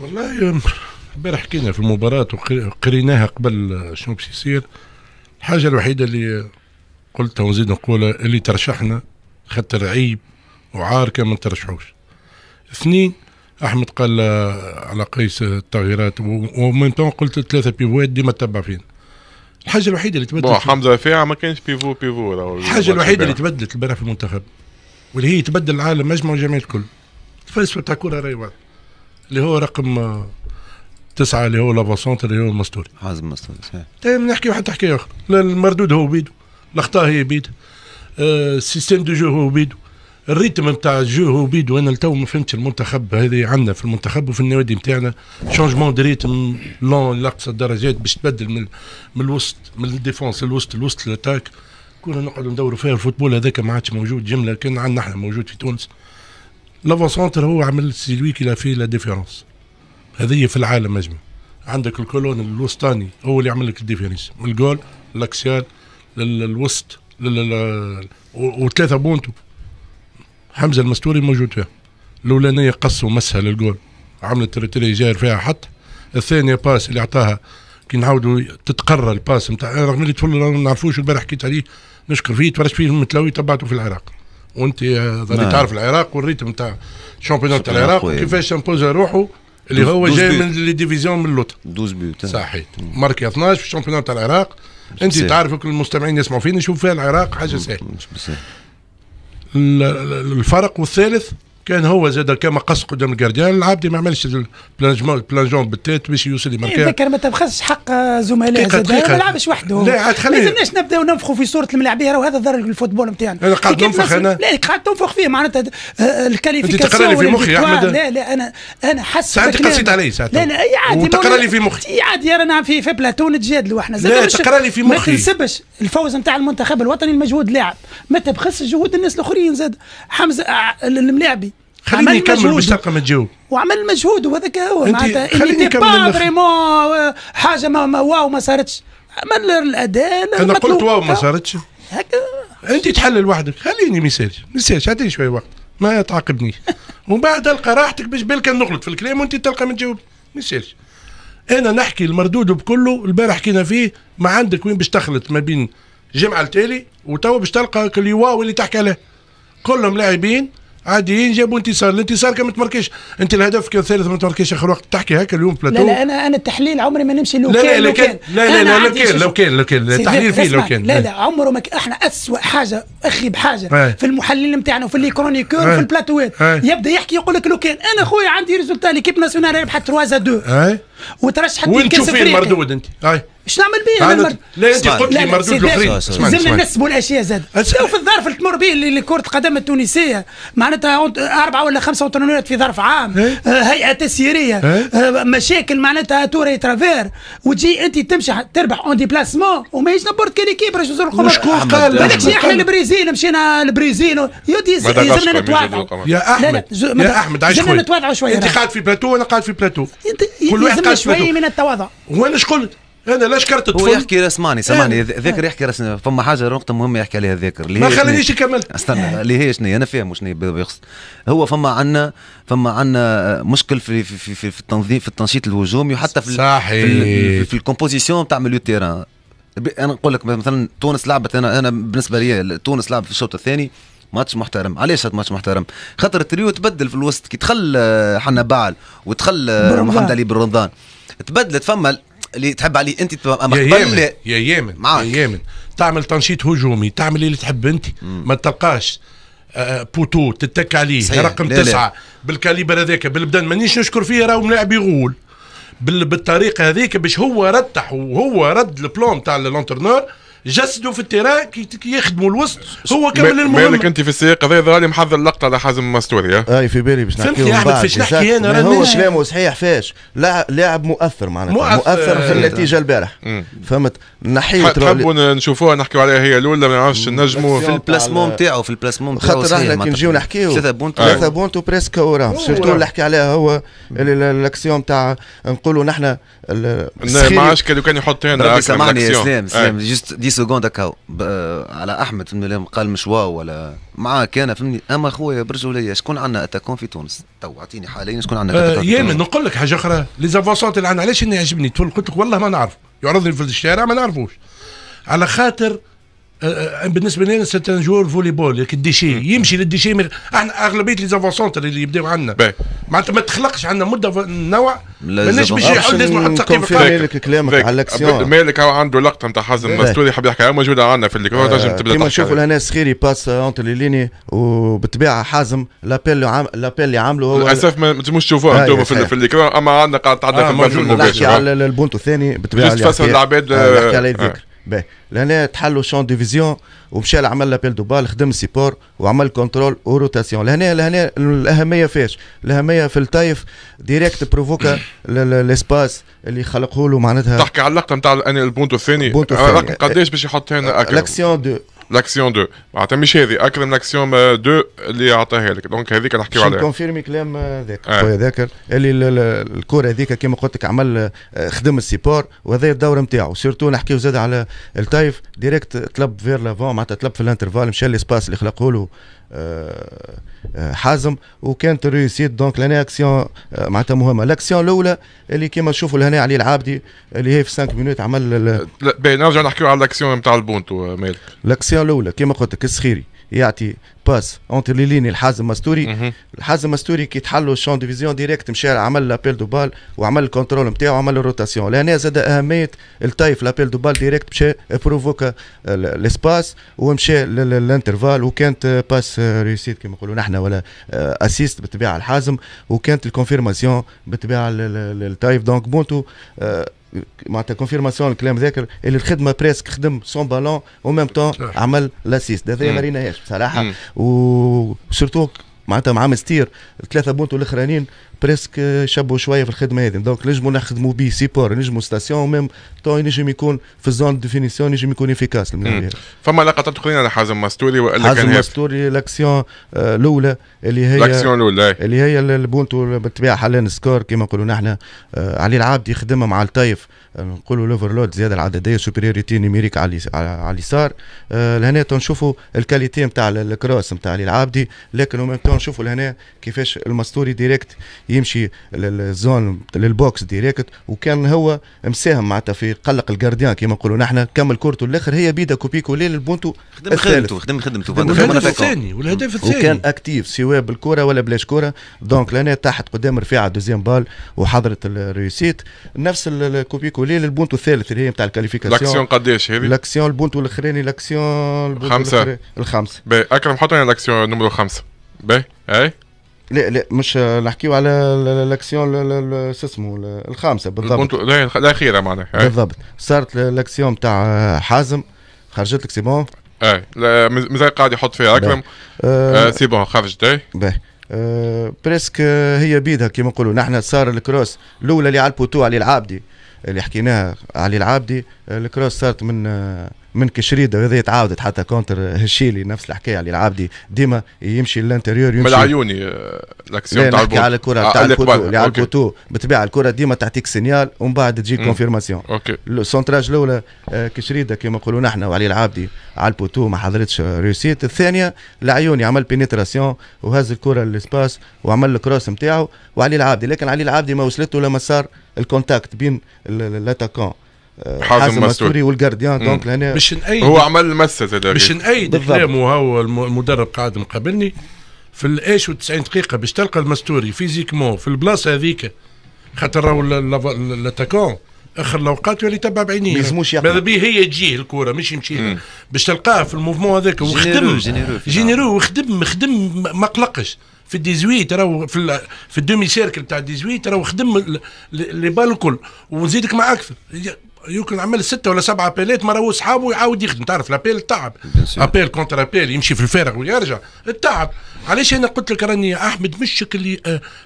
والله امبارح حكينا في المباراة وقريناها قبل شنو باش يصير الحاجة الوحيدة اللي قلتها ونزيد نقولها اللي ترشحنا خاطر عيب كان ما ترشحوش اثنين احمد قال على قيس التغييرات ومن قلت ثلاثة بيفوات ديما تتبع فينا الحاجه الوحيده اللي تبدلت حمزه رفيعة ما كانش بيفو بيفو الحاجه الوحيده اللي تبدلت البارح في المنتخب واللي هي تبدل العالم مجمع والجميع الكل الفلسفه تاع كره راهي واضحه اللي هو رقم آه، تسعة اللي هو لافاسونت اللي هو المستوري عازم المستوري صحيح طيب، نحكي واحد تحكي اخرى المردود هو بيدو الاخطاء هي بيدو آه، السيستم دو جو هو بيدو الريتم نتاع الجو هو بيدو انا لتو ما فهمتش المنتخب هذه عندنا في المنتخب وفي النوادي نتاعنا شونجمون دو ريتم لون لاقصى الدرجات باش تبدل من من الوسط من الديفونس للوسط الوسط للاتاك كنا نقعدوا ندوروا فيها الفوتبول هذاك ما عادش موجود جمله كان عندنا احنا موجود في تونس لافا سونتر هو عمل سيلوي كي لا في لا ديفيرونس هذه في العالم اجمع عندك الكولون الوسطاني هو اللي عمل لك الديفيرونس من الجول لاكسيال للوسط وثلاثه بونتو حمزه المستوري موجود فيها الاولانيه قص ومسها للجول عملت تريتري جاير فيها حط الثانيه باس اللي اعطاها كي نعاودوا تتقرى الباس نتاع رغم اللي طفل ما نعرفوش البارح حكيت عليه نشكر فيه تفرجت فيه المتلاوي تبعته في العراق وانت نعم. تعرف العراق والريتم تاع الشامبيون تاع العراق كيفاش امبوزا روحه اللي هو جاي بيوت. من لي ديفيزيون من لوت 12 بيوت صحيح ماركي 12 في الشامبيونات تاع العراق انت تعرف كل المستمعين يسمعوا فينا يشوفوا فيها العراق حاجه سهله الفرق والثالث كان هو زاد كما قص قدام الجارديان العابدي ما عملش بلانجون بالتيت باش يوصل يماركا إيه، ذكر ما تبخسش حق زملائه زاد ما يلعبش وحده لا عاد ما لازمناش نبداو ننفخوا في صوره الملاعبيه راه هذا ضر الفوتبول نتاعنا انا قاعد ننفخ انا لا قاعد تنفخ فيه معناتها آه، آه، الكاليفيكاسيون انت تقرا لي في مخي احمد لا لا انا انا حاسس ساعات قصيت علي ساعات لا لا إيه، عادي وتقرا لي في مخي إيه، عادي رانا نعم في في بلاتو نتجادلوا احنا لا تقرا لي في مخي ما تنسبش الفوز نتاع المنتخب الوطني المجهود لاعب ما تبخسش جهود الناس الاخرين زاد حمزه آه، الملاعبي خليني نكمل باش تلقى ما تجاوب وعمل مجهود وهذاك هو معناتها خليني نكمل فريمون حاجه ما, ما واو ما صارتش عمل الاداء انا قلت واو ما صارتش هكا انت تحلل وحدك خليني ما يسالش ما يسالش اعطيني شويه وقت ما تعاقبنيش ومن بعد القى راحتك باش بالك نغلط في الكلام وانت تلقى ما تجاوب ما يسالش انا نحكي المردود بكله البارح حكينا فيه ما عندك وين باش تخلط ما بين جمعه التالي وتوا باش تلقى اللي واو اللي تحكي عليه كلهم لاعبين عاديين جابوا انتصار الانتصار كان ما تمركش انت الهدف كان ثالث ما تمركش اخر وقت تحكي هكا اليوم بلاتو لا لا انا انا التحليل عمري ما نمشي لو كان لا لا لو كان لا لا لو كان لو كان لو كان التحليل فيه لو كان لا لا عمره ما احنا اسوء حاجه اخي بحاجه هي. في المحلل نتاعنا وفي لي كرونيكور وفي البلاتوات يبدا يحكي يقول لك لو كان انا خويا عندي ريزولتا ليكيب ناسيونال ربحت 3 2 وترشحت وين تشوف المردود انت؟ اش نعمل به انا لا انت قلت لي مردود الاخرين لازم نسبوا الاشياء زاد شوف في الظرف اللي تمر به كره القدم التونسيه معناتها اربعه ولا خمسه وطنونات في ظرف عام إيه؟ آه، هيئه تسييريه إيه؟ آه، مشاكل معناتها توري ترافير وتجي انت تمشي تربح اون ديبلاسمون وماهيش نبورت كان ايكيب باش نزور القمر شكون قال بالك احنا البرازيل مشينا البرازيل نتواضعوا يا احمد يا احمد عايش نتواضعوا شويه انت قاعد في بلاتو وانا قاعد في بلاتو كل واحد قاعد شويه من التواضع وانا شكون انا لاش كرت هو يحكي اسمعني سامحني ذاكر يحكي راس فما حاجه نقطه مهمه يحكي عليها ذاكر ما خلينيش نكمل استنى اللي هي شنو انا فاهم شنو يقصد هو فما عندنا فما عندنا مشكل في في في, في, في التنظيم في التنشيط الهجومي وحتى في صحيح. في, في الكومبوزيسيون تاع ميليو تيران انا نقول لك مثلا تونس لعبت انا انا بالنسبه لي تونس لعبت في الشوط الثاني ماتش محترم علاش هذا ماتش محترم خاطر التريو تبدل في الوسط كي دخل حنا بعل ودخل محمد علي بن رمضان تبدلت فما اللي تحب عليه انت تبقى مقبل يا يامن يا يامن معك. يا يامن تعمل تنشيط هجومي تعمل اللي تحب انت ما تلقاش آه، آه، بوتو تتك عليه صحيح. رقم تسعة بالكاليبر هذاك بالبدن مانيش نشكر فيه راهو ملاعب يغول بالطريقه هذيك باش هو رتح وهو رد البلون تاع لونترنور جسدوا في التيران كي يخدموا الوسط هو كمل المهم مالك انت في السياق هذا ظهر لي محضر لقطه على حازم مستوري اي في بالي باش نحكي يا احمد فاش نحكي انا راني هو كلامه صحيح فاش لاعب مؤثر معناتها مؤثر, مؤثر في النتيجه البارح فهمت نحيت تحبوا نشوفوها نحكيوا عليها هي الاولى ما نعرفش نجموا في البلاسمون نتاعو في البلاسمون نتاعو خاطر احنا كي نجيو نحكيو ثلاثه بونت ثلاثه بونت وبريسك وراه سيرتو اللي حكي عليها هو الاكسيون تاع نقولوا نحن ما عادش كان يحط هنا سامحني اسلام اسلام جست دي سكوند هكا على احمد فهمني قال مش واو ولا معاك انا فهمني اما خويا برجوليا شكون عندنا اتاكون في تونس تو اعطيني حاليا شكون عندنا آه يامن نقول لك حاجه اخرى لي زافونسونت اللي عندنا علاش اني عجبني قلت لك والله ما نعرف يعرضني في الشارع ما نعرفوش على خاطر أه، أه، بالنسبه لنا سيت ان جور فولي بول الديشي يمشي للديشي احنا اغلبيه لي زافون اللي يبداو عندنا معناتها ما تخلقش عندنا مده نوع مانيش باش يحل لازم نحط تقريبا مالك كلامك على الاكسيون مالك عنده لقطه نتاع حازم مستوري حاب يحكي موجوده عندنا في اللي تنجم تبدا كيما نشوفوا لهنا سخيري باس اونتر لي ليني وبالطبيعه حازم لابيل اللي لابيل اللي عامله هو للاسف ما تنجموش تشوفوه آه، انتم في اللي اما عندنا قاعد تعدى في الماتش نحكي على البونتو الثاني بالطبيعه تفسر العباد نحكي على الذكر باهي لهنا تحلوا شون ديفيزيون ومشى عمل لابيل دو بال خدم سيبور وعمل كونترول وروتاسيون لهنا لهنا الاهميه فاش الاهميه في الطايف ديريكت بروفوكا الاسباس اللي خلقه له معناتها تحكي على اللقطه نتاع البونتو الثاني البونتو الثاني قداش باش يحط هنا آه، لاكسيون دو لاكسيون 2 معناتها مش هذه اكثر من لاكسيون 2 اللي عطاها لك دونك هذيك نحكيو عليها كونفيرمي كلام ذاك خويا ذاك اللي الكور هذيك كما قلت لك عمل خدم السيبور وهذا الدور نتاعو سيرتو نحكيو زاد على التايف ديريكت طلب فير لافون معناتها طلب في الانترفال مشى ليسباس اللي خلقه له حازم وكانت ريسيت دونك لنا اكسيون معناتها مهمه الاكسيون الاولى اللي كيما تشوفوا لهنا علي العابدي اللي هي في 5 مينوت عمل باهي نرجع نحكيو على الاكسيون نتاع البونتو مالك الاكسيون الكونتر الاولى كما قلت لك السخيري يعطي باس اونتر لي ليني الحازم مستوري الحازم مستوري كي تحلوا الشون ديفيزيون ديريكت مشى عمل لابيل دو بال وعمل الكونترول نتاعو وعمل الروتاسيون لهنا زاد اهميه التايف لابيل دو بال ديريكت مشى بروفوكا الاسباس ومشى للانترفال وكانت باس ريسيت كما نقولوا نحن ولا اسيست بالطبيعه الحازم وكانت الكونفيرماسيون بالطبيعه التايف دونك بونتو آه، معناتها كونفيرماسيون الكلام ذاكر اللي الخدمه بريسك خدم سون بالون او ميم طون عمل لاسيست هذا ما ريناهاش بصراحه وسيرتو معناتها مع مستير الثلاثه بونتو الاخرانيين بريسك شبوا شويه في الخدمه هذه دونك نجموا نخدموا به سيبور نجموا ستاسيون ميم تو نجم يكون في الزون ديفينيسيون نجم يكون افيكاس فما لقطات تقولين على حازم مستوري والا حازم مستوري لاكسيون آه، الاولى اللي هي لاكسيون الاولى إيه. اللي هي البونتو بالطبيعه حلان سكور كما نقولوا نحن آه، علي العابدي يخدمها مع الطيف آه، نقولوا لوفرلود زياده العدديه سوبريوريتي نيميريك على على اليسار لهنا تنشوفوا الكاليتي نتاع الكروس نتاع علي العابدي لكن ومن نشوفوا لهنا كيفاش المستوري ديريكت يمشي للزون للبوكس ديريكت وكان هو مساهم معناتها في قلق الجارديان كما نقولوا نحن كمل كورته الاخر هي بيدا كوبي كولي للبونتو خدم خدمته خدم خدمته والهدف الثاني والهدف الثاني وكان اكتيف سواء بالكره ولا بلاش كره دونك لنا تحت قدام رفيعه دوزيام بال وحضرت الريسيت نفس الكوبي كولي للبونتو الثالث اللي هي نتاع الكاليفيكاسيون لاكسيون قداش هذه لاكسيون البونتو الاخراني لاكسيون الخمسه الخمسه اكرم حط لاكسيون نمرو خمسه باهي اي لا لا مش نحكيو على الاكسيون شو اسمه الخامسه بالضبط الاخيره معناها بالضبط صارت الاكسيون تاع حازم خرجت لك سي بون اي مازال قاعد يحط فيها اكرم آه، آه، سي بون خرجت ايه باهي بريسك آه، هي بيدها كيما نقولوا نحن صار الكروس الاولى اللي على البوتو علي العابدي اللي حكيناها علي العابدي الكروس صارت من آه من كشريدة هذه تعاودت حتى كونتر هشيلي نفس الحكايه علي العابدي ديما يمشي للانتيريور يمشي من العيوني الاكسيون آه، تاع نحكي على الكره آه، تاع الكوتو على الكوتو بالطبيعه الكره ديما تعطيك سينيال ومن بعد تجي كونفيرماسيون السونتراج الاولى آه، كشريده كما نقولوا نحن وعلي العابدي على البوتو ما حضرتش ريوسيت الثانيه العيوني عمل بينيتراسيون وهز الكره للسباس وعمل الكروس نتاعو وعلي العابدي لكن علي العابدي ما وصلت له صار الكونتاكت بين الاتاكون آه، حازم مستوري والجارديان دونك لهنا مش نأيد هو عمل المسه مش نأيد كلامه هو المدرب قاعد مقابلني في الايش 90 دقيقه باش تلقى المستوري فيزيكمون في البلاصه هذيك خاطر راهو الاتاكون اخر الاوقات اللي يعني تبع بعينيه ما يلزموش ماذا بيه هي تجيه الكره مش يمشي باش تلقاه في الموفمون هذاك وخدم جينيرو, جينيرو وخدم خدم ما قلقش في الديزويت راهو في في الدومي سيركل تاع الديزويت راهو خدم لي بال الكل ونزيدك مع اكثر يمكن عمل ستة ولا سبعة بيلات مرة هو صحابه يعاود يخدم تعرف لابيل التعب ابيل كونتر ابيل يمشي في الفارغ ويرجع التعب علاش انا قلت لك راني احمد مش اللي,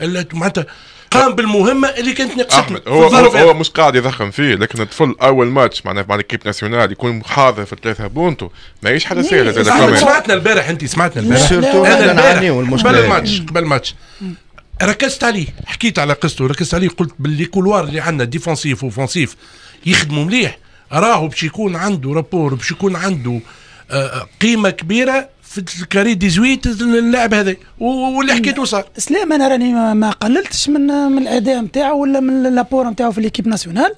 اللي آه، معناتها قام بالمهمه اللي كانت ناقصتنا هو هو, هو مش قاعد يضخم فيه لكن الطفل اول ماتش معناها مع الكيب ناسيونال يكون حاضر في الثلاثه بونتو ماهيش حاجه سهله زاد إيه، إيه، سمعتنا البارح انت سمعتنا البارح انا البارح قبل الماتش قبل الماتش ركزت عليه حكيت على قصته ركزت عليه قلت باللي كولوار اللي عندنا ديفونسيف وفونسيف يخدموا مليح راهو باش يكون عنده رابور باش يكون عنده آه، آه، قيمه كبيره في الكاري 18 اللاعب هذا واللي حكيته صار سلام انا راني ما قللتش من من الاداء نتاعو ولا من لابور نتاعو في ليكيب ناسيونال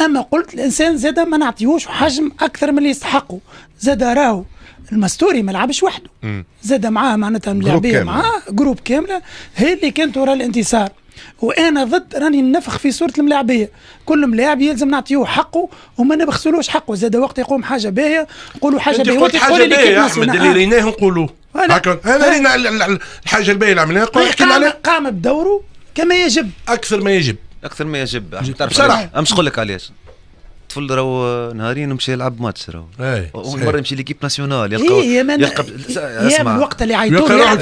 اما قلت الانسان زاد ما نعطيهوش حجم اكثر من اللي يستحقه زاد راهو المستوري ما لعبش وحده زاد معاه معناتها ملاعبيه معاه جروب كامله هي اللي كانت ورا الانتصار وانا ضد راني نفخ في صوره الملاعبيه كل ملاعب يلزم نعطيوه حقه وما نبخسلوش حقه زاد وقت يقوم حاجه باهيه نقولوا حاجه باهيه قلت حاجه باهيه يا احمد اللي ريناه آه. نقولوه هكا رينا الحاجه الباهيه اللي عملناها قام بدوره كما يجب اكثر ما يجب اكثر ما يجب بصراحه امش نقول لك علاش الطفل راهو نهارين مشى يلعب ماتش راهو إيه، اول مره يمشي ليكيب ناسيونال يلقى إيه، يلقى اسمع الوقت اللي عيطوا له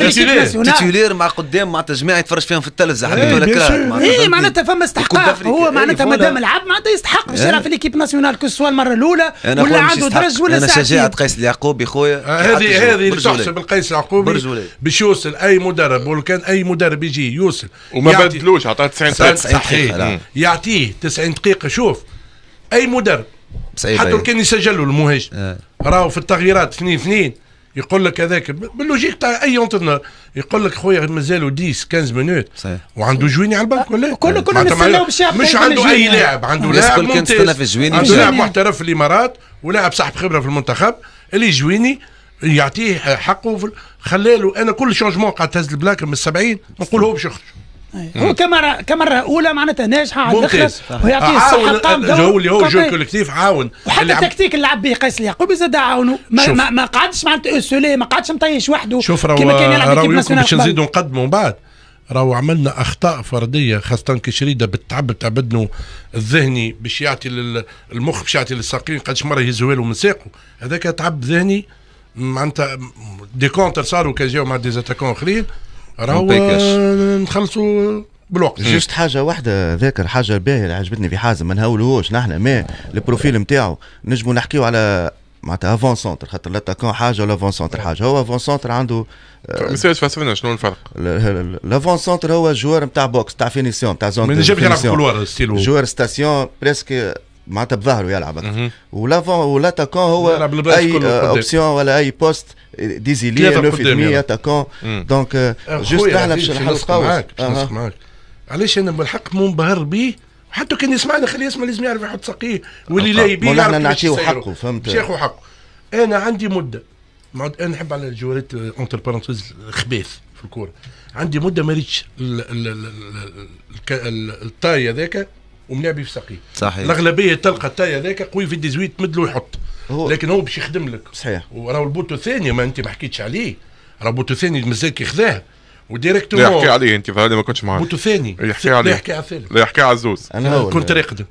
تيتولير مع قدام معناتها جماعه يتفرج فيهم في التلفزه حبيت إيه، ولا كره اي معناتها فما استحقاق هو معناتها مادام لعب معناتها يستحق باش يلعب في ليكيب ناسيونال كو سوا المره الاولى ولا عنده درج ولا ساعتين انا شجعت قيس اليعقوبي خويا آه، هذه هذه تحسب لقيس اليعقوبي باش يوصل اي مدرب ولو كان اي مدرب يجي يوصل وما بدلوش عطاه 90 دقيقه يعطيه 90 دقيقه شوف اي مدرب حتى كان يسجلوا المهاجم آه. راهو في التغييرات اثنين اثنين يقول لك هذاك باللوجيك تاع اي اونترنور يقول لك خويا مازالوا 10 15 مينوت وعنده جويني على البنك ولا كله كله نستناو باش مش عنده اي لاعب عنده لاعب ممتاز في جويني عنده لاعب محترف في الامارات ولاعب صاحب خبره في المنتخب اللي جويني يعطيه حقه خلاله انا كل شونجمون قاعد تهز البلاك من 70 نقول هو باش يخرج أيوة. هو كاميرا كاميرا أولى معناتها ناجحة على الآخر ويعطيه آه، الصحة القام دور هو اللي هو جو طيب. كولكتيف عاون وحتى التكتيك اللي لعب به قيس اليعقوبي زاد عاونه ما, ما, ما قعدش معناتها سولي ما قعدش مطيش وحده شوف راهو راهو باش نزيدوا نقدموا من بعد راهو عملنا اخطاء فرديه خاصه كشريده بالتعب تاع بدنه الذهني باش يعطي للمخ باش يعطي للساقين قداش مره يهزوا له من ساقه هذاك تعب ذهني معناتها دي كونتر صاروا جاو مع دي زاتاكون اخرين راهو نخلصوا بالوقت جست حاجه واحده ذاكر حاجه باهيه اللي عجبتني في حازم ما نهولوش نحن ما البروفيل نتاعو نجمو نحكيو على معناتها افون سونتر خاطر لاتاكون حاجه ولا سونتر حاجه هو افون سونتر عنده آه، ما سالش شنو الفرق؟ لافون سونتر هو جوار نتاع بوكس نتاع فينيسيون نتاع زون من جاب يلعب في الكولوار ستيلو جوار ستاسيون بريسك معناتها بظهره يلعب يلعبك ولا ولاتاكون هو اي اوبسيون آه، ولا اي بوست ديزيلي euh, في مي اتاكون دونك جوست احنا باش الحلقه معاك معاك علاش انا بالحق منبهر بيه حتى كان يسمعنا خليه يسمع لازم يعرف يحط ساقيه واللي لا يبيه ونحن نعطيه حقه فهمت شيخو حقه انا عندي مده انا نحب على الجوارات اونتر بارونتيز خبيث في الكوره عندي مده ما ريتش الطاي هذاك ومنابي في ساقيه صحيح الاغلبيه تلقى التاي هذاك قوي في 18 تمد له يحط هو لكن هو باش يخدم لك صحيح وراهو البوتو الثاني ما انت ما حكيتش عليه راهو البوتو الثاني مازال كي خذاه وديريكتومون لا يحكي عليه انت فهذا ما كنتش معاه بوتو ثاني يحكي عليه لا يحكي على الثالث لا يحكي على الزوز انا كنت راقد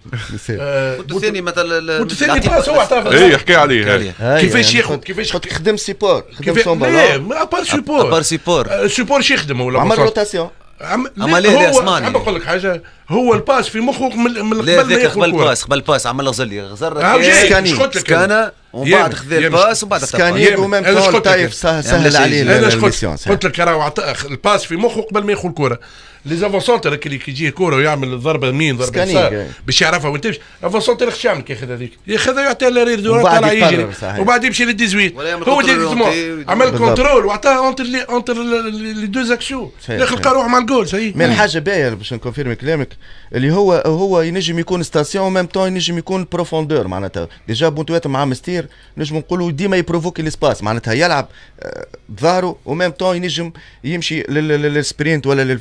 آه، بوتو ثاني مثلا بوتو ثاني باس هو اعترف اي يحكي عليه كيفاش يعني ياخذ كيفاش خدم سيبور خدم سون بالون ابار سيبور ابار سيبور آه، سيبور شيخدم ولا عمل روتاسيون عم ليه ليه لاسماني عم بقول لك حاجه هو الباس في مخه من قبل ما ياخذ الباس قبل الباس عمل غزلي غزر سكاني سكانه ومن بعد خذ الباس ومن بعد سكانير ومام طايف سهل عليه الميسيون قلت لك راهو عطاه الباس في مخه قبل ما يدخل الكره لي زافونسونتر اللي كي يجيه كوره ويعمل ضربه مين ضربه يسار باش يعرفها وين تمشي افونسونتر اش يعمل ياخذ هذيك ياخذها يعطيها لرير دوران طلع يجري وبعد يمشي لل 18 هو عمل كونترول وعطاها اونتر لي اونتر لي دوز اكسيون لقى روح مع الجول صحيح من حاجه باهيه باش نكونفيرم كلامك اللي هو هو ينجم يكون ستاسيون وميم تون ينجم يكون بروفوندور معناتها ديجا بونتويت مع مستير نجم نقولوا ديما يبروفوكي الاسباس معناتها يلعب ظهره آه، وميم طون ينجم يمشي للسبرينت ولا